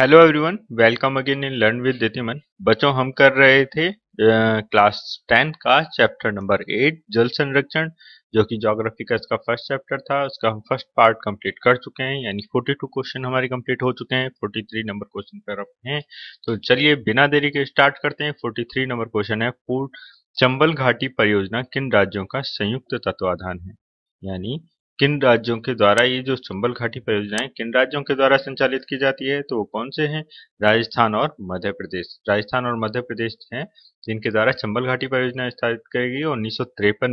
hello everyone welcome again in learn with दिमन बच्चों हम कर रहे थे क्लास टेन का चैप्टर नंबर एट जल संरक्षण जो कि जोग्राफी का इसका फर्स्ट चैप्टर था उसका हम फर्स्ट पार्ट कंप्लीट कर चुके हैं यानी 42 क्वेश्चन हमारे कंप्लीट हो चुके हैं 43 नंबर क्वेश्चन पर अब हैं तो चलिए बिना देरी के स्टार्ट करते हैं फोर्टी नंबर क्वेश्चन है फूड चंबल घाटी परियोजना किन राज्यों का संयुक्त तत्वाधान है यानी किन राज्यों के द्वारा ये जो चंबल घाटी परियोजनाएं किन राज्यों के द्वारा संचालित की जाती है तो वो कौन से हैं राजस्थान और मध्य प्रदेश राजस्थान और मध्य प्रदेश हैं जिनके द्वारा चंबल घाटी परियोजना स्थापित करी गई उन्नीस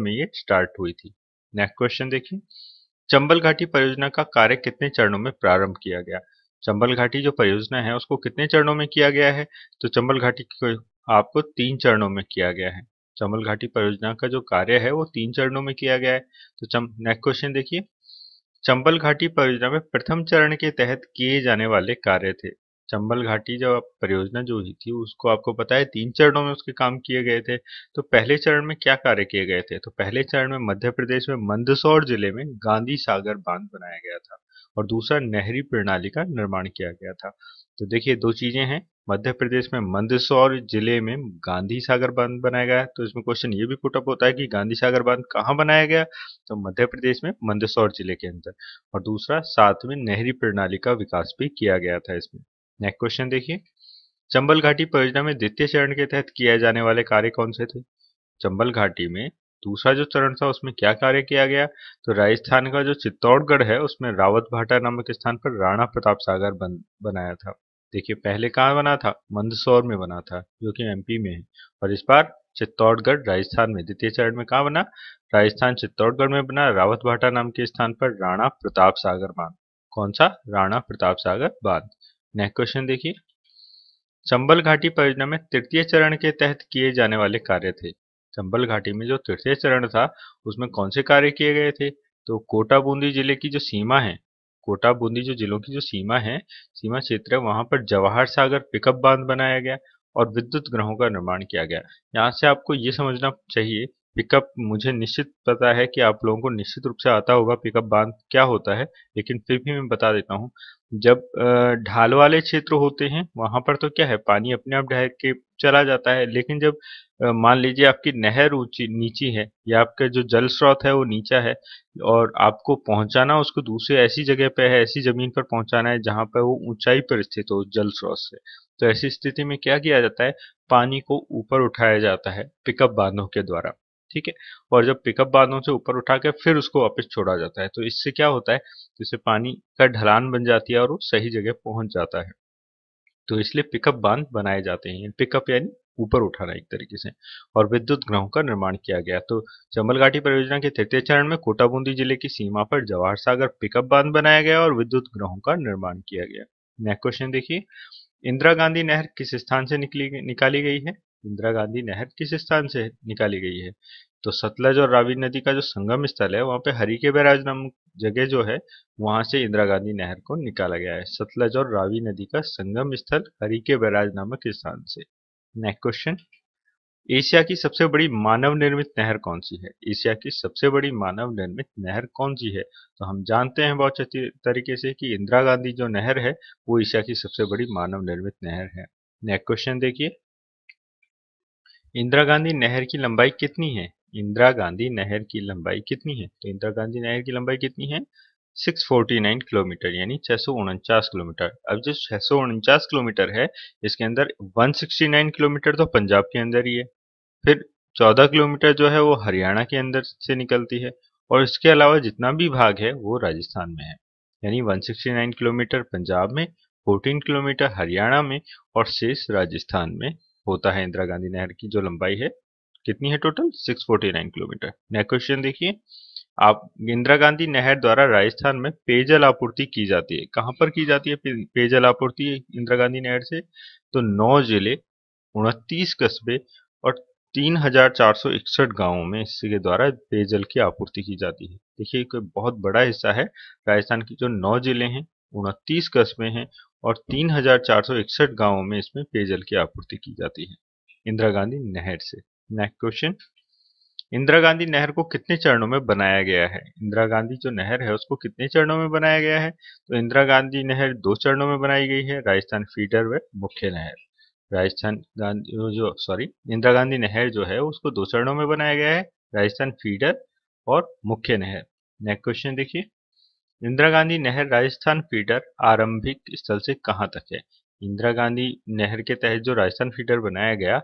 में ये स्टार्ट हुई थी नेक्स्ट क्वेश्चन देखिए चंबल घाटी परियोजना का कार्य कितने चरणों में प्रारंभ किया गया चंबल घाटी जो परियोजना है उसको कितने चरणों में किया गया है तो चंबल घाटी को आपको तीन चरणों में किया गया है चमल घाटी परियोजना का जो कार्य है वो तीन चरणों में किया गया है तो नेक्स्ट क्वेश्चन देखिए चंबल घाटी परियोजना में प्रथम चरण के तहत किए जाने वाले कार्य थे चंबल घाटी जो परियोजना जो हुई थी उसको आपको पता है तीन चरणों में उसके काम किए गए थे तो पहले चरण में क्या कार्य किए गए थे तो पहले चरण में मध्य प्रदेश में मंदसौर जिले में गांधी सागर बांध बनाया गया था और दूसरा नहरी प्रणाली का निर्माण किया गया था तो देखिए दो चीज़ें हैं मध्य प्रदेश में मंदसौर जिले में गांधी सागर बांध बनाया गया तो इसमें क्वेश्चन ये भी पुटअप होता है कि गांधी सागर बांध कहाँ बनाया गया तो मध्य प्रदेश में मंदसौर जिले के अंदर और दूसरा साथ में नहरी प्रणाली का विकास भी किया गया था इसमें नेक्स्ट क्वेश्चन देखिए चंबल घाटी परियोजना में द्वितीय चरण के तहत किए जाने वाले कार्य कौन से थे चंबल घाटी में दूसरा जो चरण था उसमें क्या कार्य किया गया तो राजस्थान का जो चित्तौड़गढ़ है उसमें रावत भाटा नामक स्थान पर राणा प्रताप सागर बन, बनाया था देखिए पहले कहाँ बना था मंदसौर में बना था जो कि एमपी में है और इस बार चित्तौड़गढ़ राजस्थान में द्वितीय चरण में कहाँ बना राजस्थान चित्तौड़गढ़ में बना रावत भाटा नाम के स्थान पर राणा प्रताप सागर बांध कौन सा राणा प्रताप सागर बांध नेक्स्ट क्वेश्चन देखिए चंबल घाटी परियोजना में तृतीय चरण के तहत किए जाने वाले कार्य थे चंबल घाटी में जो तृतीय चरण था उसमें कौन से कार्य किए गए थे तो कोटा बूंदी जिले की जो सीमा है कोटा बूंदी जो जिलों की जो सीमा है सीमा क्षेत्र है वहाँ पर जवाहर सागर पिकअप बांध बनाया गया और विद्युत ग्रहों का निर्माण किया गया यहाँ से आपको ये समझना चाहिए पिकअप मुझे निश्चित पता है कि आप लोगों को निश्चित रूप से आता होगा पिकअप बांध क्या होता है लेकिन फिर भी मैं बता देता हूँ जब ढाल वाले क्षेत्र होते हैं वहां पर तो क्या है पानी अपने आप ढह के चला जाता है लेकिन जब मान लीजिए आपकी नहर ऊंची नीची है या आपका जो जल स्रोत है वो नीचा है और आपको पहुंचाना उसको दूसरे ऐसी जगह पे है ऐसी जमीन पर पहुंचाना है जहाँ पर वो ऊंचाई पर स्थित हो जल स्रोत से तो ऐसी स्थिति में क्या किया जाता है पानी को ऊपर उठाया जाता है पिकअप बांधों के द्वारा ठीक है और जब पिकअप बांधों से ऊपर उठा के फिर उसको वापस छोड़ा जाता है तो इससे क्या होता है जिससे इससे पानी का ढलान बन जाती है और वो सही जगह पहुंच जाता है तो इसलिए पिकअप बांध बनाए जाते हैं पिकअप यानी ऊपर उठाना एक तरीके से और विद्युत ग्रहों का निर्माण किया गया तो चंबल घाटी परियोजना के तृतीय चरण में कोटाबूंदी जिले की सीमा पर जवाहर सागर पिकअप बांध बनाया गया और विद्युत ग्रहों का निर्माण किया गया नेक्स्ट क्वेश्चन देखिए इंदिरा गांधी नहर किस स्थान से निकली निकाली गई है इंदिरा गांधी नहर किस स्थान से निकाली गई है तो सतलज और रावी नदी का जो संगम स्थल है वहां पे हरी के बैराज नामक जगह जो है वहां से इंदिरा गांधी नहर को निकाला गया है सतलज और रावी नदी का संगम स्थल हरी के बैराज नामक स्थान से नेक्स्ट क्वेश्चन एशिया की सबसे बड़ी मानव निर्मित नहर कौन सी है एशिया की सबसे बड़ी मानव निर्मित नहर कौन सी है तो हम जानते हैं बहुत अच्छी तरीके से कि इंदिरा गांधी जो नहर है वो एशिया की सबसे बड़ी मानव निर्मित नहर है नेक्स्ट क्वेश्चन देखिए इंदिरा गांधी नहर की लंबाई कितनी है इंदिरा गांधी नहर की लंबाई कितनी है तो इंदिरा गांधी नहर की लंबाई कितनी है 649 किलोमीटर यानी छह किलोमीटर अब जो छह किलोमीटर है इसके अंदर 169 किलोमीटर तो पंजाब के अंदर ही है फिर 14 किलोमीटर जो है वो हरियाणा के अंदर से निकलती है और इसके अलावा जितना भी भाग है वो राजस्थान में है यानी 169 किलोमीटर पंजाब में 14 किलोमीटर हरियाणा में और शेष राजस्थान में होता है इंदिरा गांधी नहर की जो लंबाई है कितनी है टोटल 649 किलोमीटर नेक्स्ट क्वेश्चन देखिए आप इंदिरा गांधी नहर द्वारा राजस्थान में पेयजल आपूर्ति की जाती है कहां पर की जाती है पेयजल आपूर्ति इंदिरा गांधी नहर से तो नौ जिले उनतीस कस्बे और 3461 गांवों में इसके द्वारा पेयजल की आपूर्ति की जाती है देखिए कोई बहुत बड़ा हिस्सा है राजस्थान की जो नौ जिले हैं उनतीस कस्बे हैं और 3461 गांवों में इसमें पेयजल की आपूर्ति की जाती है इंदिरा गांधी नहर से नेक्स्ट क्वेश्चन इंदिरा गांधी नहर को कितने चरणों में बनाया गया है इंदिरा गांधी जो नहर है उसको कितने चरणों में बनाया गया है तो इंदिरा गांधी नहर दो चरणों में बनाई गई है राजस्थान फीडर व मुख्य नहर राजस्थान गांधी जो सॉरी इंदिरा गांधी नहर जो है उसको दो चरणों में बनाया गया है राजस्थान फीडर और मुख्य नहर नेक्स्ट क्वेश्चन देखिए इंदिरा गांधी नहर राजस्थान फीडर आरंभिक स्थल से कहाँ तक है इंदिरा गांधी नहर के तहत जो राजस्थान फीडर बनाया गया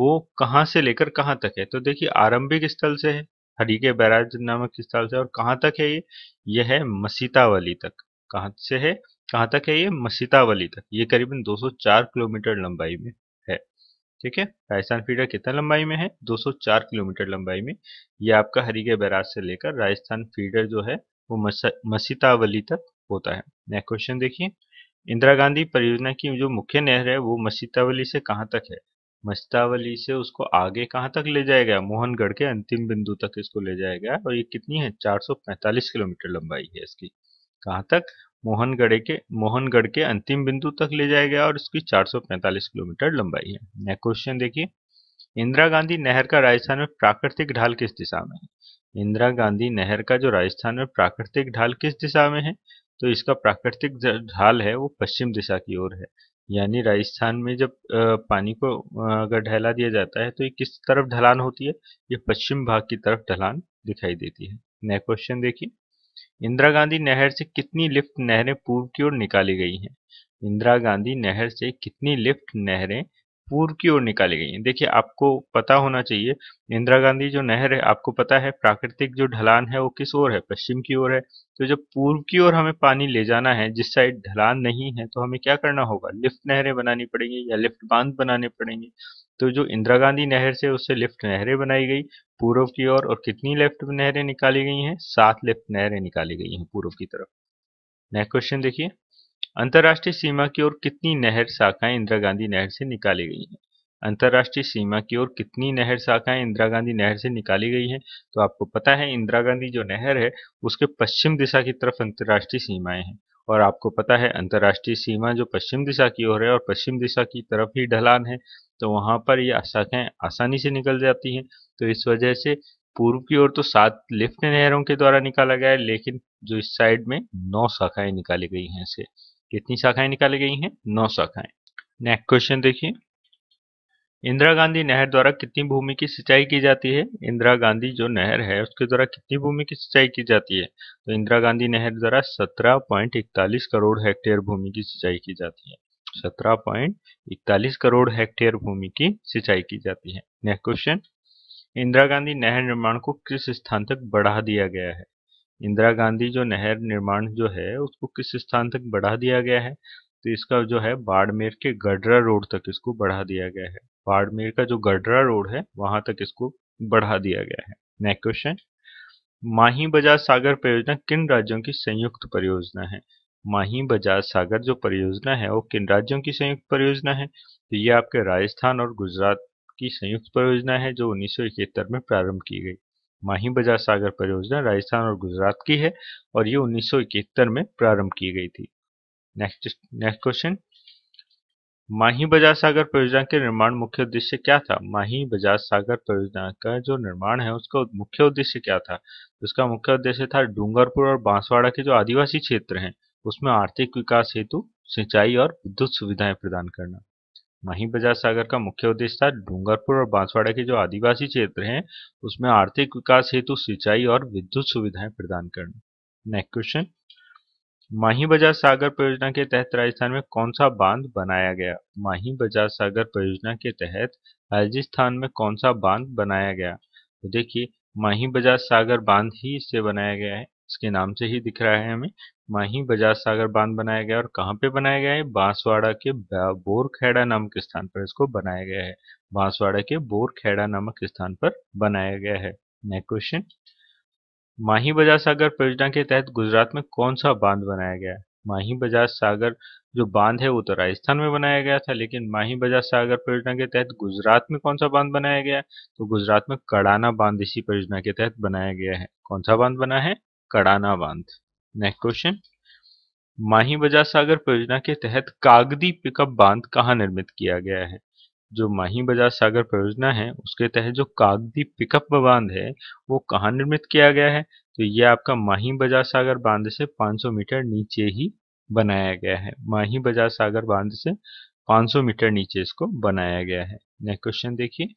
वो कहाँ से लेकर कहाँ तक है तो देखिए आरंभिक स्थल से है हरी के बैराज नामक स्थल से और कहाँ तक है ये यह है मसीतावली तक कहाँ से है कहाँ तक है ये मसीतावली तक ये करीबन 204 किलोमीटर लंबाई में है ठीक है राजस्थान फीडर कितना लंबाई में है 204 किलोमीटर लंबाई में ये आपका हरी के बैराज से लेकर राजस्थान फीडर जो है वो मसीतावली तक होता है नेक्स्ट क्वेश्चन देखिए इंदिरा गांधी परियोजना की जो मुख्य नहर है वो मसीतावली से कहाँ तक है मस्तावली से उसको आगे कहाँ तक ले जाएगा मोहनगढ़ के अंतिम बिंदु तक इसको ले गया और ये कितनी है 445 किलोमीटर लंबाई है इसकी कहाँ तक मोहनगढ़ के मोहनगढ़ के अंतिम बिंदु तक ले जाएगा और इसकी 445 किलोमीटर लंबाई है नेक्स्ट क्वेश्चन देखिए इंदिरा गांधी नहर का राजस्थान में प्राकृतिक ढाल किस दिशा में है इंदिरा गांधी नहर का जो राजस्थान में प्राकृतिक ढाल किस दिशा में है तो इसका प्राकृतिक ढाल है वो पश्चिम दिशा की ओर है यानी राजस्थान में जब पानी को अगर ढहला दिया जाता है तो ये किस तरफ ढलान होती है ये पश्चिम भाग की तरफ ढलान दिखाई देती है नेक्स्ट क्वेश्चन देखिए इंदिरा गांधी नहर से कितनी लिफ्ट नहरें पूर्व की ओर निकाली गई हैं इंदिरा गांधी नहर से कितनी लिफ्ट नहरें पूर्व की ओर निकाली गई है देखिए आपको पता होना चाहिए इंदिरा गांधी जो नहर है आपको पता है प्राकृतिक जो ढलान है वो किस ओर है पश्चिम की ओर है तो जब पूर्व की ओर हमें पानी ले जाना है जिस साइड ढलान नहीं है तो हमें क्या करना होगा लिफ्ट नहरें बनानी पड़ेंगी या लिफ्ट बांध बनाने पड़ेंगे तो जो इंदिरा गांधी नहर से उससे लिफ्ट नहरें बनाई गई पूर्व की ओर और कितनी लिफ्ट नहरें निकाली गई हैं सात लिफ्ट नहरें निकाली गई हैं पूर्व की तरफ नेक्स्ट क्वेश्चन देखिए अंतर्राष्ट्रीय सीमा की ओर कितनी नहर शाखाएं इंदिरा गांधी नहर से निकाली गई हैं अंतर्राष्ट्रीय सीमा की ओर कितनी नहर शाखाएं इंदिरा गांधी नहर से निकाली गई हैं तो आपको पता है इंदिरा गांधी जो नहर है उसके पश्चिम दिशा की तरफ अंतर्राष्ट्रीय सीमाएं हैं और आपको पता है अंतर्राष्ट्रीय सीमा जो पश्चिम दिशा की ओर है और पश्चिम दिशा की तरफ ही ढलान है तो वहां पर ये शाखाएं आसानी से निकल जाती हैं तो इस वजह से पूर्व की ओर तो सात लिफ्ट नहरों के द्वारा निकाला गया है लेकिन जो इस साइड में नौ शाखाएं निकाली गई हैं इसे कितनी शाखाएं निकाली गई हैं नौ शाखाएं नेक्स्ट क्वेश्चन देखिए इंदिरा गांधी नहर द्वारा कितनी भूमि की सिंचाई की जाती है इंदिरा गांधी जो नहर है उसके द्वारा कितनी भूमि की सिंचाई की जाती है तो इंदिरा गांधी नहर द्वारा 17.41 करोड़ हेक्टेयर भूमि की सिंचाई की जाती है 17.41 करोड़ हेक्टेयर भूमि की सिंचाई की जाती है नेक्स्ट क्वेश्चन इंदिरा गांधी नहर निर्माण को किस स्थान तक बढ़ा दिया गया है इंदिरा गांधी जो नहर निर्माण जो है उसको किस स्थान तक बढ़ा दिया गया है तो इसका जो है बाड़मेर के गडरा रोड तक इसको बढ़ा दिया गया है बाड़मेर का जो गडरा रोड है वहां तक इसको बढ़ा दिया गया है नेक्स्ट क्वेश्चन माही बजाज सागर परियोजना किन राज्यों की संयुक्त परियोजना है माही बजाज सागर जो परियोजना है वो किन राज्यों की संयुक्त परियोजना है तो ये आपके राजस्थान और गुजरात की संयुक्त परियोजना है जो उन्नीस में प्रारंभ की गई माही बाजार सागर परियोजना राजस्थान और गुजरात की है और ये उन्नीस में प्रारंभ की गई थी नेक्स्ट नेक्स्ट क्वेश्चन माही बाजार सागर परियोजना के निर्माण मुख्य उद्देश्य क्या था माही बाजार सागर परियोजना का जो निर्माण है उसका मुख्य उद्देश्य क्या था उसका मुख्य उद्देश्य था डूंगरपुर और बांसवाड़ा के जो आदिवासी क्षेत्र हैं उसमें आर्थिक विकास हेतु सिंचाई और विद्युत सुविधाएं प्रदान करना माही बजाज सागर का मुख्य उद्देश्य था डूंगरपुर और बांसवाड़ा के जो आदिवासी क्षेत्र हैं उसमें आर्थिक विकास हेतु सिंचाई और विद्युत सुविधाएं प्रदान करना नेक्स्ट क्वेश्चन माही बजाज सागर परियोजना के तहत राजस्थान में कौन सा बांध बनाया गया माही बजाज सागर परियोजना के तहत राजस्थान में कौन सा बांध बनाया गया तो देखिए माही बजाज सागर बांध ही इससे बनाया गया है इसके नाम से ही दिख रहा है हमें माही बजाज सागर बांध बनाया गया और कहाँ पे बनाया गया है बांसवाड़ा के बोरखेड़ा नामक स्थान पर इसको बनाया गया है बांसवाड़ा के बोरखेड़ा नामक स्थान पर बनाया गया है नेक्स्ट क्वेश्चन माही बजाज सागर परियोजना के तहत गुजरात में कौन सा बांध बनाया गया है माही बजाज सागर जो बांध है वो तो राजस्थान में बनाया गया था लेकिन माही बजाज सागर परियोजना के तहत गुजरात में कौन सा बांध बनाया गया तो गुजरात में कड़ाना बांध इसी परियोजना के तहत बनाया गया है कौन सा बांध बना है कड़ाना बांध नेक्स्ट क्वेश्चन माही बजाज सागर परियोजना के तहत कागदी पिकअप बांध कहाँ निर्मित किया गया है जो माही बजाज सागर परियोजना है उसके तहत जो कागदी पिकअप बांध है वो कहाँ निर्मित किया गया है तो ये आपका माही बजाज सागर बांध से 500 मीटर नीचे ही बनाया गया है माही बजाज सागर बांध से 500 मीटर नीचे इसको बनाया गया है नेक्स्ट क्वेश्चन देखिए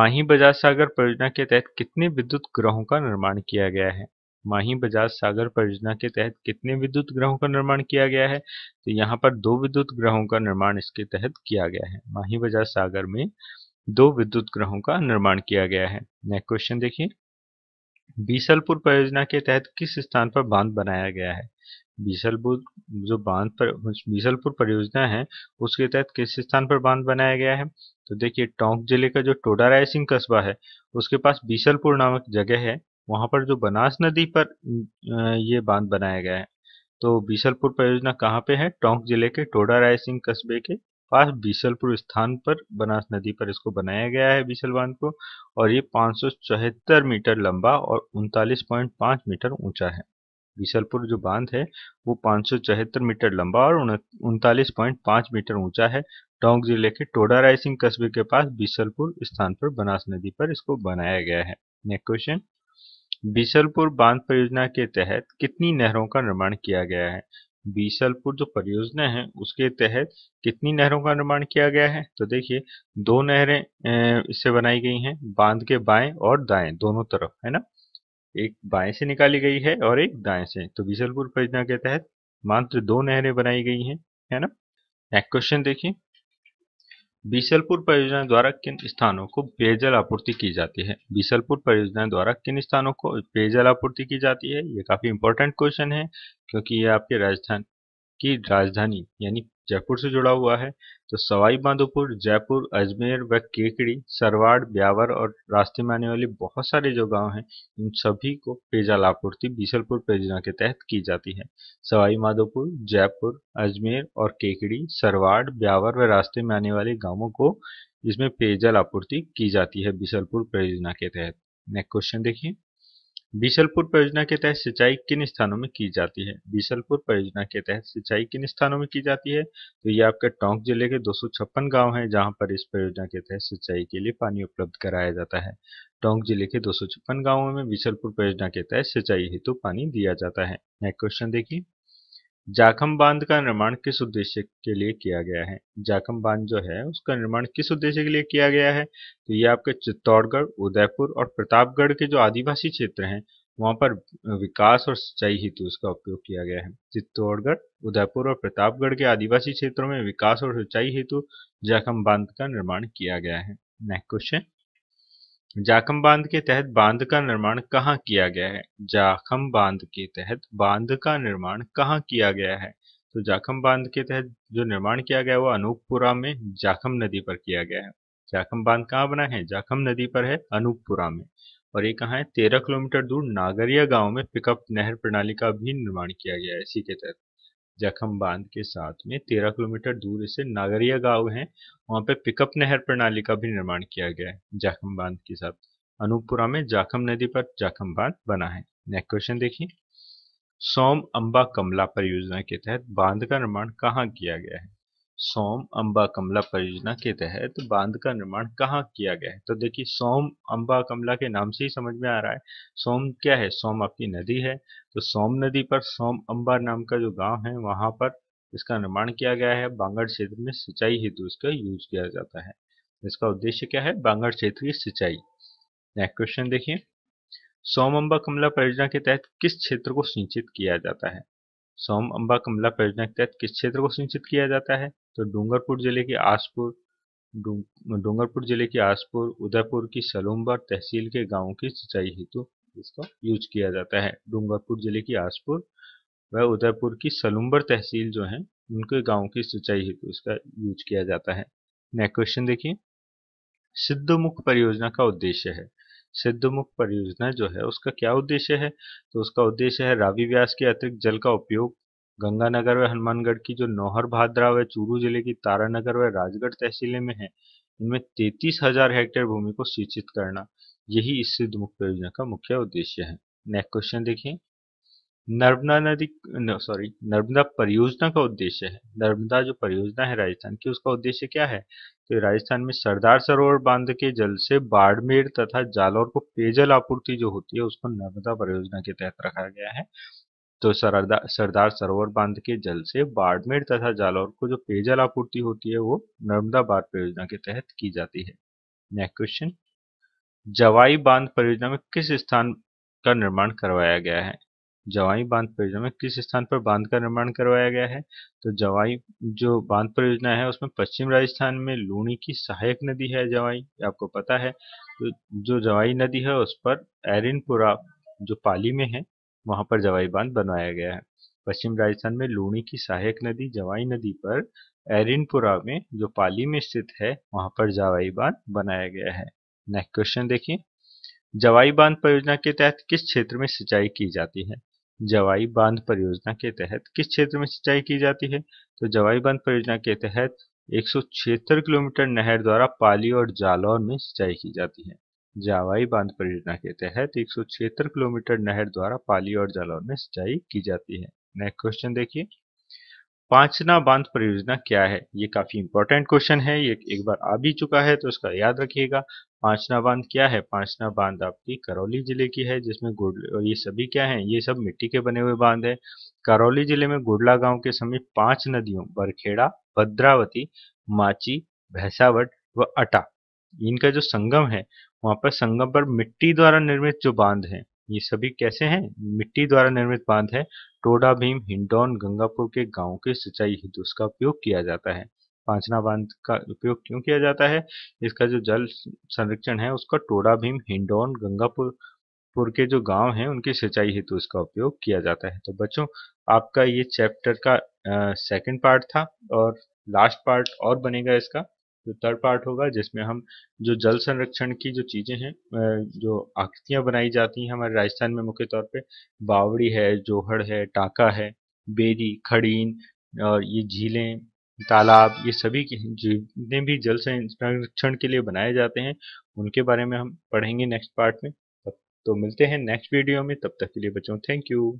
माही बजाज सागर परियोजना के तहत कितने विद्युत ग्रहों का निर्माण किया गया है माही बजाज सागर परियोजना के तहत कितने विद्युत ग्रहों का निर्माण किया गया है तो यहाँ पर दो विद्युत ग्रहों का निर्माण इसके तहत किया गया है माही बजाज सागर में दो विद्युत ग्रहों का निर्माण किया गया है नेक्स्ट क्वेश्चन देखिए बीसलपुर परियोजना के तहत किस स्थान पर बांध बनाया गया है बीसलपुर जो बांध पर बीसलपुर परियोजना है उसके तहत किस स्थान पर बांध बनाया गया है तो देखिए टोंक जिले का जो टोडा रायसिंह कस्बा है उसके पास बीसलपुर नामक जगह है वहाँ पर जो बनास नदी पर ये बांध बनाया गया है तो बीसलपुर परियोजना कहाँ पे है टोंक जिले के टोडा राय सिंह कस्बे के पास बीसलपुर स्थान पर बनास नदी पर इसको बनाया गया है बीसल बांध को और ये पाँच मीटर लंबा और उनतालीस मीटर ऊंचा है बीसलपुर जो बांध है वो पाँच मीटर लंबा और उनतालीस मीटर ऊंचा है टोंक जिले के टोडा राय सिंह कस्बे के पास बीसलपुर स्थान पर बनास नदी पर इसको बनाया गया है नेक्स्ट क्वेश्चन बीसलपुर बांध परियोजना के तहत कितनी नहरों का निर्माण किया गया है बीसलपुर जो परियोजना है उसके तहत कितनी नहरों का निर्माण किया गया है तो देखिए दो नहरें इससे बनाई गई हैं बांध के बाएं और दाएं दोनों तरफ है ना एक बाएं से निकाली गई है और एक दाएं से तो बीसलपुर परियोजना के तहत मात्र दो नहरें बनाई गई हैं है ना नेक्स्ट क्वेश्चन देखिए बीसलपुर परियोजना द्वारा किन स्थानों को पेयजल आपूर्ति की जाती है बीसलपुर परियोजना द्वारा किन स्थानों को पेयजल आपूर्ति की जाती है ये काफ़ी इंपॉर्टेंट क्वेश्चन है क्योंकि ये आपके राजस्थान की राजधानी यानी जयपुर से जुड़ा हुआ है तो सवाई माधोपुर जयपुर अजमेर व केकड़ी सरवाड़ ब्यावर और रास्ते में आने वाले बहुत सारे जो गांव हैं इन सभी को पेयजल आपूर्ति बीसलपुर परियोजना के तहत की जाती है सवाई माधोपुर जयपुर अजमेर और केकड़ी सरवाड़ ब्यावर व रास्ते में आने वाले गाँवों को इसमें पेयजल आपूर्ति की जाती है बीसलपुर परियोजना के तहत नेक्स्ट क्वेश्चन देखिए बीसलपुर परियोजना के तहत सिंचाई किन स्थानों में की जाती है बीसलपुर परियोजना के तहत सिंचाई किन स्थानों में की जाती है तो ये आपके टोंक जिले के दो गांव हैं जहां पर इस परियोजना के तहत सिंचाई के लिए पानी उपलब्ध कराया जाता है टोंक जिले के दो गांवों में बीसलपुर परियोजना के तहत सिंचाई हेतु तो पानी दिया जाता है नेक्स्ट क्वेश्चन देखिए जाखम बांध का निर्माण किस उद्देश्य के लिए किया गया है जाखम बांध जो है उसका निर्माण किस उद्देश्य के लिए किया गया है तो ये आपके चित्तौड़गढ़ उदयपुर और प्रतापगढ़ के जो आदिवासी क्षेत्र हैं वहाँ पर विकास और सिंचाई हेतु उसका उपयोग किया गया है चित्तौड़गढ़ उदयपुर और प्रतापगढ़ के आदिवासी क्षेत्रों में विकास और सिंचाई हेतु जाखम बांध का निर्माण किया गया है नेक्स्ट क्वेश्चन जाखम बांध के तहत बांध का निर्माण कहाँ किया गया है जाखम बांध के तहत बांध का निर्माण कहाँ किया गया है तो जाखम बांध के तहत जो निर्माण किया गया है वो अनूपपुरा में जाखम नदी पर किया गया है जाखम बांध कहाँ बना है जाखम नदी पर है अनूपपुरा में और ये कहाँ है तेरह किलोमीटर दूर नागरिया गांव में पिकअप नहर प्रणाली का भी निर्माण किया गया है इसी के तहत जखम बांध के साथ में तेरह किलोमीटर दूर स्थित नागरिया गांव है वहां पर पिकअप नहर प्रणाली का भी निर्माण किया गया है जखम बांध के साथ अनूपपुरा में जाखम नदी पर जाखम बांध बना है नेक्स्ट क्वेश्चन देखिए सोम अंबा कमला परियोजना के तहत बांध का निर्माण कहाँ किया गया है सोम अम्बा कमला परियोजना के तहत बांध का निर्माण कहाँ किया गया है तो देखिए सोम अम्बा कमला के नाम से ही समझ में आ रहा है सोम क्या है सोम आपकी नदी है तो सोम नदी पर सोम अम्बा नाम का जो गांव है वहां पर इसका निर्माण किया गया है बांगड़ क्षेत्र में सिंचाई हेतु इसका यूज किया जाता है इसका उद्देश्य क्या है बांगड़ क्षेत्र की सिंचाई नेक्स्ट क्वेश्चन देखिए सोम अम्बा कमला परियोजना के तहत किस क्षेत्र को सिंचित किया जाता है सोम अम्बा कमला परियोजना के तहत किस क्षेत्र को सिंचित किया जाता है तो डूंगरपुर जिले के आसपुर डूंगरपुर जिले के आसपुर उदयपुर की सलूमबार तहसील के गांवों की सिंचाई हेतु इसका यूज किया जाता है डूंगरपुर जिले की आसपुर व उदयपुर की सलूम्बर तहसील जो है उनके गाँव की सिंचाई हेतु इसका यूज किया जाता है नेक्स्ट क्वेश्चन देखिए सिद्धमुख परियोजना का उद्देश्य है सिद्धमुख परियोजना जो है उसका क्या उद्देश्य है तो उसका उद्देश्य है रावी व्यास के अतिरिक्त जल का उपयोग गंगानगर व हनुमानगढ़ की जो नौहर भादरा व चूरू जिले की तारानगर व राजगढ़ तहसीलें में है इनमें तैतीस हजार हेक्टेयर भूमि को सिंचित करना यही इस सिद्ध मुख्य योजना का मुख्य उद्देश्य है नेक्स्ट क्वेश्चन देखिए नर्मदा नदी सॉरी नर्मदा परियोजना का उद्देश्य है नर्मदा जो परियोजना है राजस्थान की उसका उद्देश्य क्या है तो राजस्थान में सरदार सरोवर बांध के जल से बाड़मेर तथा जालौर को पेयजल आपूर्ति जो होती है उसको नर्मदा परियोजना के तहत रखा गया है तो सरदार सरदार सरोवर बांध के जल से बाड़मेर तथा जालौर को जो पेयजल आपूर्ति होती है वो नर्मदा बाढ़ परियोजना के तहत की जाती है नेक्स्ट क्वेश्चन जवाई बांध परियोजना में किस स्थान का निर्माण करवाया गया है जवाई बांध परियोजना में किस स्थान पर बांध का निर्माण करवाया गया है तो जवाई जो बांध परियोजना है उसमें पश्चिम राजस्थान में लूणी की सहायक नदी है जवाई आपको पता है तो जो जवाई नदी है उस पर एरिनपुरा जो पाली में है वहां पर जवाई बांध बनवाया गया है पश्चिम राजस्थान में लूणी की सहायक नदी जवाई नदी पर एरिनपुरा में जो पाली में स्थित है वहां पर जवाई बांध बनाया गया है नेक्स्ट क्वेश्चन देखिए जवाई बांध परियोजना के तहत किस क्षेत्र में सिंचाई की जाती है जवाई बांध परियोजना के तहत किस क्षेत्र में सिंचाई की जाती है तो जवाई बांध परियोजना के तहत एक किलोमीटर नहर द्वारा पाली और जालौर में सिंचाई की जाती है जावाई बांध परियोजना के तहत एक किलोमीटर नहर द्वारा पाली और जालौर में सिंचाई की जाती है नेक्स्ट क्वेश्चन देखिए पांचना बांध परियोजना क्या है ये काफी इंपॉर्टेंट क्वेश्चन है ये एक बार आ भी चुका है तो उसका याद रखिएगा पांचना बांध क्या है पांचना बांध आपकी करौली जिले की है जिसमें गुड़ और ये सभी क्या है ये सब मिट्टी के बने हुए बांध है करौली जिले में गुडला गांव के समीप पांच नदियों बरखेड़ा भद्रावती माची भैसावट व अटा इनका जो संगम है वहाँ पर संगम पर मिट्टी द्वारा निर्मित जो बांध हैं ये सभी कैसे हैं मिट्टी द्वारा निर्मित बांध है टोडा भीम हिंडौन गंगापुर के गाँव के सिंचाई हेतु उसका उपयोग किया जाता है पांचना बांध का उपयोग क्यों किया जाता है इसका जो जल संरक्षण है उसका टोडा भीम हिंडौन गंगापुर पुर के जो गांव हैं उनकी सिंचाई हेतु उसका उपयोग किया जाता है तो बच्चों आपका ये चैप्टर का सेकंड पार्ट था और लास्ट पार्ट और बनेगा इसका जो थर्ड पार्ट होगा जिसमें हम जो जल संरक्षण की जो चीज़ें हैं जो आकृतियाँ बनाई जाती हैं हमारे राजस्थान में मुख्य तौर पे बावड़ी है जोहड़ है टाका है बेरी खड़ीन और ये झीलें तालाब ये सभी जितने भी जल संरक्षण के लिए बनाए जाते हैं उनके बारे में हम पढ़ेंगे नेक्स्ट पार्ट में तो मिलते हैं नेक्स्ट वीडियो में तब तक के लिए बच्चों थैंक यू